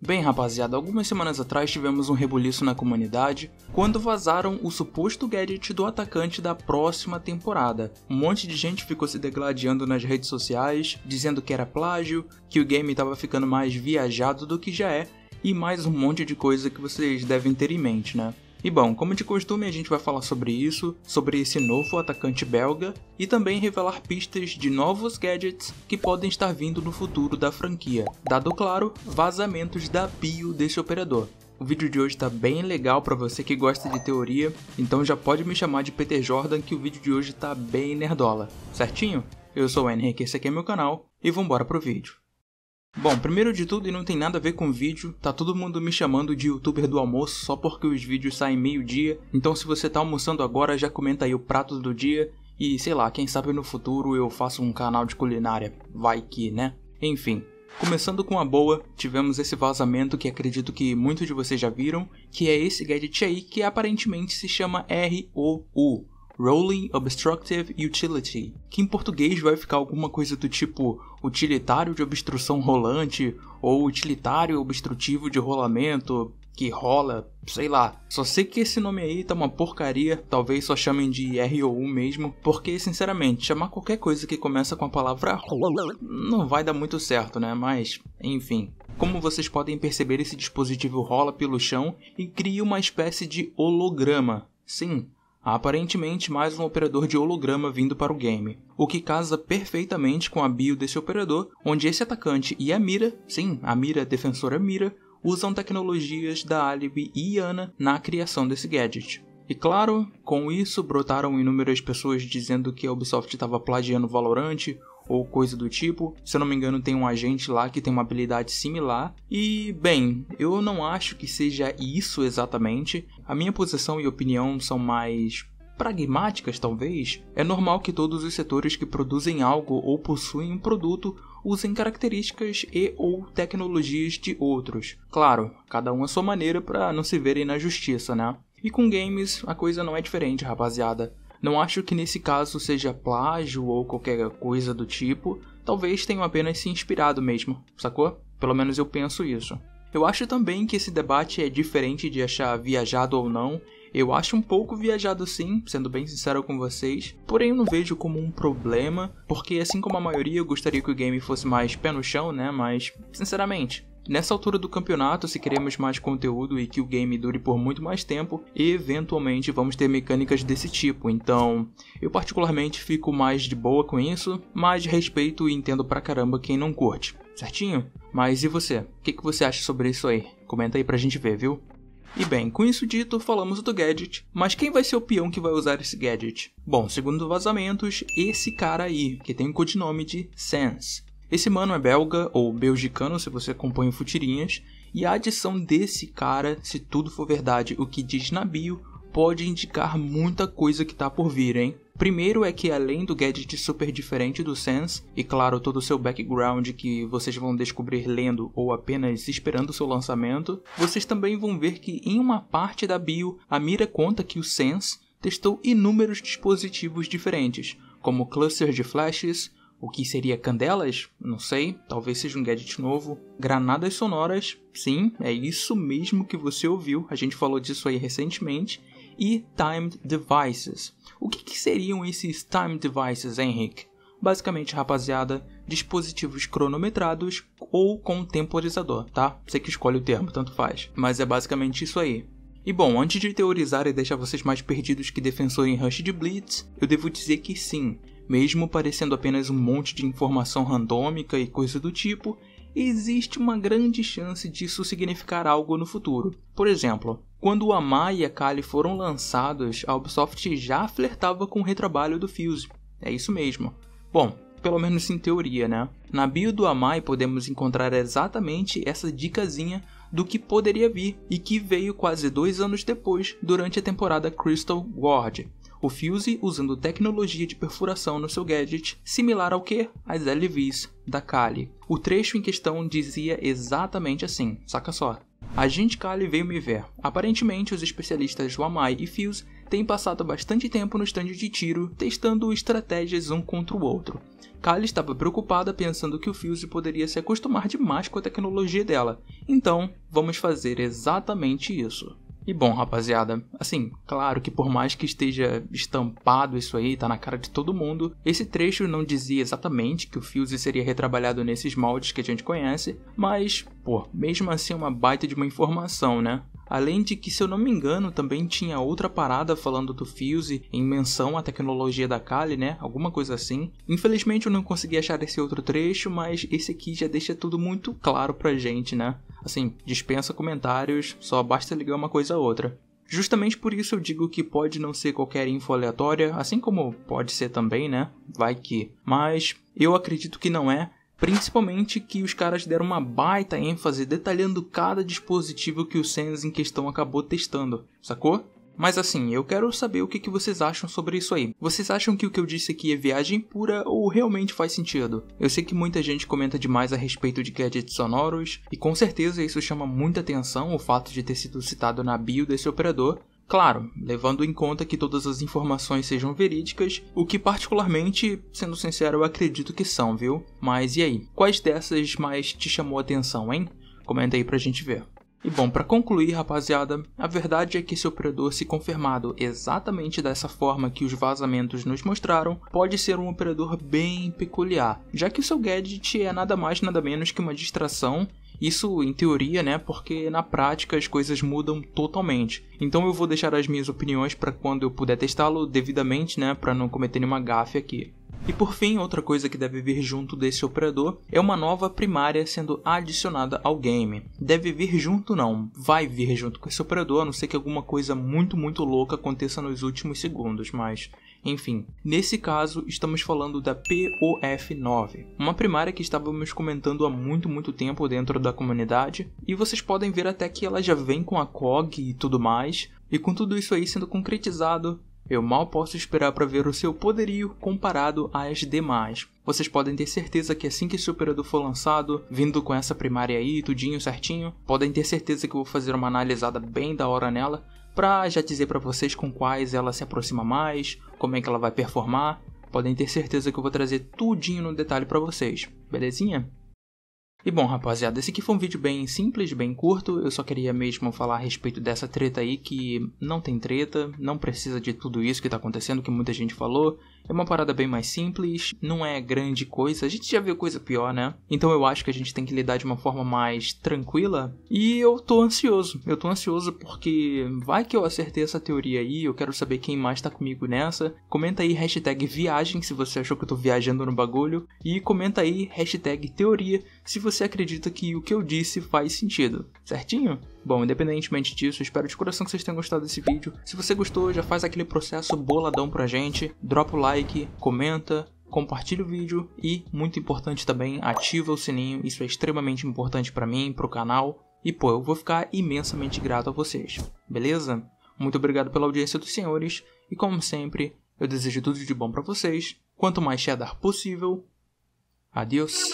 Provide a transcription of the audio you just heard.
Bem, rapaziada, algumas semanas atrás tivemos um rebuliço na comunidade quando vazaram o suposto gadget do atacante da próxima temporada. Um monte de gente ficou se degladiando nas redes sociais, dizendo que era plágio, que o game estava ficando mais viajado do que já é e mais um monte de coisa que vocês devem ter em mente, né? E bom, como de costume, a gente vai falar sobre isso, sobre esse novo atacante belga e também revelar pistas de novos gadgets que podem estar vindo no futuro da franquia, dado claro, vazamentos da bio desse operador. O vídeo de hoje está bem legal para você que gosta de teoria, então já pode me chamar de Peter Jordan que o vídeo de hoje está bem nerdola, certinho? Eu sou o Henrique, esse aqui é meu canal e vambora pro vídeo. Bom, primeiro de tudo, e não tem nada a ver com vídeo, tá todo mundo me chamando de youtuber do almoço só porque os vídeos saem meio-dia, então se você tá almoçando agora, já comenta aí o prato do dia e sei lá, quem sabe no futuro eu faço um canal de culinária, vai que, né? Enfim. Começando com a boa, tivemos esse vazamento que acredito que muitos de vocês já viram, que é esse gadget aí que aparentemente se chama ROU, Rolling Obstructive Utility, que em português vai ficar alguma coisa do tipo utilitário de obstrução rolante ou utilitário obstrutivo de rolamento, que rola, sei lá. Só sei que esse nome aí tá uma porcaria, talvez só chamem de ROU mesmo, porque sinceramente, chamar qualquer coisa que começa com a palavra não vai dar muito certo, né? Mas, enfim. Como vocês podem perceber, esse dispositivo rola pelo chão e cria uma espécie de holograma. Sim, aparentemente mais um operador de holograma vindo para o game, o que casa perfeitamente com a bio desse operador, onde esse atacante e a mira, sim, a mira defensora mira, usam tecnologias da Alibi e Iana na criação desse gadget. E claro, com isso brotaram inúmeras pessoas dizendo que a Ubisoft estava plagiando Valorant ou coisa do tipo. Se eu não me engano, tem um agente lá que tem uma habilidade similar. E, bem, eu não acho que seja isso exatamente. A minha posição e opinião são mais pragmáticas, talvez. É normal que todos os setores que produzem algo ou possuem um produto usem características e ou tecnologias de outros. Claro, cada um a sua maneira para não se verem na justiça, né? E com games a coisa não é diferente, rapaziada. Não acho que nesse caso seja plágio ou qualquer coisa do tipo, talvez tenham apenas se inspirado mesmo, sacou? Pelo menos eu penso isso. Eu acho também que esse debate é diferente de achar viajado ou não. Eu acho um pouco viajado sim, sendo bem sincero com vocês, porém eu não vejo como um problema, porque assim como a maioria eu gostaria que o game fosse mais pé no chão, né? Mas, sinceramente, Nessa altura do campeonato, se queremos mais conteúdo e que o game dure por muito mais tempo, eventualmente vamos ter mecânicas desse tipo, então eu particularmente fico mais de boa com isso, mas respeito e entendo pra caramba quem não curte, certinho? Mas e você? O que, que você acha sobre isso aí? Comenta aí pra gente ver, viu? E bem, com isso dito, falamos do gadget, mas quem vai ser o peão que vai usar esse gadget? Bom, segundo vazamentos, esse cara aí, que tem o codinome de Sense. Esse mano é belga ou belgicano, se você acompanha o Futirinhas, e a adição desse cara, se tudo for verdade o que diz na bio, pode indicar muita coisa que tá por vir, hein? Primeiro é que além do gadget super diferente do Sense e claro, todo o seu background que vocês vão descobrir lendo ou apenas esperando o seu lançamento, vocês também vão ver que em uma parte da bio, a Mira conta que o Sense testou inúmeros dispositivos diferentes, como clusters de flashes, o que seria candelas? Não sei, talvez seja um gadget novo. Granadas sonoras? Sim, é isso mesmo que você ouviu, a gente falou disso aí recentemente. E timed devices. O que, que seriam esses timed devices, Henrique? Basicamente, rapaziada, dispositivos cronometrados ou com temporizador, tá? Você que escolhe o termo, tanto faz. Mas é basicamente isso aí. E bom, antes de teorizar e deixar vocês mais perdidos que defensor em Rush de Blitz, eu devo dizer que sim, mesmo parecendo apenas um monte de informação randômica e coisa do tipo, existe uma grande chance disso significar algo no futuro. Por exemplo, quando o Amai e a Kali foram lançados, a Ubisoft já flertava com o retrabalho do Fuse. É isso mesmo. Bom, pelo menos em teoria, né? Na bio do Amai podemos encontrar exatamente essa dicasinha do que poderia vir e que veio quase dois anos depois durante a temporada Crystal Ward, o Fuse usando tecnologia de perfuração no seu gadget, similar ao que? As LVs da Kali. O trecho em questão dizia exatamente assim, saca só. Agente Kali veio me ver. Aparentemente, os especialistas Wamai e Fuse têm passado bastante tempo no estande de tiro, testando estratégias um contra o outro. Kali estava preocupada pensando que o Fuse poderia se acostumar demais com a tecnologia dela. Então, vamos fazer exatamente isso. E bom, rapaziada, assim, claro que por mais que esteja estampado isso aí, tá na cara de todo mundo, esse trecho não dizia exatamente que o Fuse seria retrabalhado nesses moldes que a gente conhece, mas, pô, mesmo assim é uma baita de uma informação, né? Além de que, se eu não me engano, também tinha outra parada falando do Fuse em menção à tecnologia da Kali, né? Alguma coisa assim. Infelizmente eu não consegui achar esse outro trecho, mas esse aqui já deixa tudo muito claro pra gente, né? Assim, dispensa comentários, só basta ligar uma coisa a outra. Justamente por isso eu digo que pode não ser qualquer info aleatória, assim como pode ser também, né? Vai que. Mas eu acredito que não é, Principalmente que os caras deram uma baita ênfase detalhando cada dispositivo que o Sans em questão acabou testando, sacou? Mas assim, eu quero saber o que, que vocês acham sobre isso aí. Vocês acham que o que eu disse aqui é viagem pura ou realmente faz sentido? Eu sei que muita gente comenta demais a respeito de gadgets sonoros, e com certeza isso chama muita atenção o fato de ter sido citado na bio desse operador, Claro, levando em conta que todas as informações sejam verídicas, o que particularmente, sendo sincero, eu acredito que são, viu? Mas e aí? Quais dessas mais te chamou a atenção, hein? Comenta aí pra gente ver. E bom, para concluir, rapaziada, a verdade é que se o operador se confirmado exatamente dessa forma que os vazamentos nos mostraram, pode ser um operador bem peculiar, já que o seu gadget é nada mais nada menos que uma distração isso em teoria, né? Porque na prática as coisas mudam totalmente. Então eu vou deixar as minhas opiniões para quando eu puder testá-lo devidamente, né? Para não cometer nenhuma gafe aqui. E por fim, outra coisa que deve vir junto desse operador é uma nova primária sendo adicionada ao game. Deve vir junto não, vai vir junto com esse operador, a não ser que alguma coisa muito muito louca aconteça nos últimos segundos, mas enfim, nesse caso estamos falando da POF9, uma primária que estávamos comentando há muito, muito tempo dentro da comunidade, e vocês podem ver até que ela já vem com a COG e tudo mais, e com tudo isso aí sendo concretizado, eu mal posso esperar para ver o seu poderio comparado às demais. Vocês podem ter certeza que assim que esse operador for lançado, vindo com essa primária aí, tudinho certinho, podem ter certeza que eu vou fazer uma analisada bem da hora nela para já dizer para vocês com quais ela se aproxima mais, como é que ela vai performar. Podem ter certeza que eu vou trazer tudinho no detalhe para vocês, belezinha? E bom, rapaziada, esse aqui foi um vídeo bem simples, bem curto. Eu só queria mesmo falar a respeito dessa treta aí que não tem treta, não precisa de tudo isso que tá acontecendo, que muita gente falou. É uma parada bem mais simples, não é grande coisa. A gente já viu coisa pior, né? Então eu acho que a gente tem que lidar de uma forma mais tranquila. E eu tô ansioso. Eu tô ansioso porque vai que eu acertei essa teoria aí. Eu quero saber quem mais tá comigo nessa. Comenta aí hashtag viagem se você achou que eu tô viajando no bagulho. E comenta aí hashtag teoria se você acredita que o que eu disse faz sentido. Certinho? Bom, independentemente disso, espero de coração que vocês tenham gostado desse vídeo. Se você gostou, já faz aquele processo boladão pra gente, dropa o like, comenta, compartilha o vídeo e, muito importante também, ativa o sininho, isso é extremamente importante para mim, pro canal. E pô, eu vou ficar imensamente grato a vocês, beleza? Muito obrigado pela audiência dos senhores e como sempre, eu desejo tudo de bom para vocês, quanto mais cheddar possível. Adeus.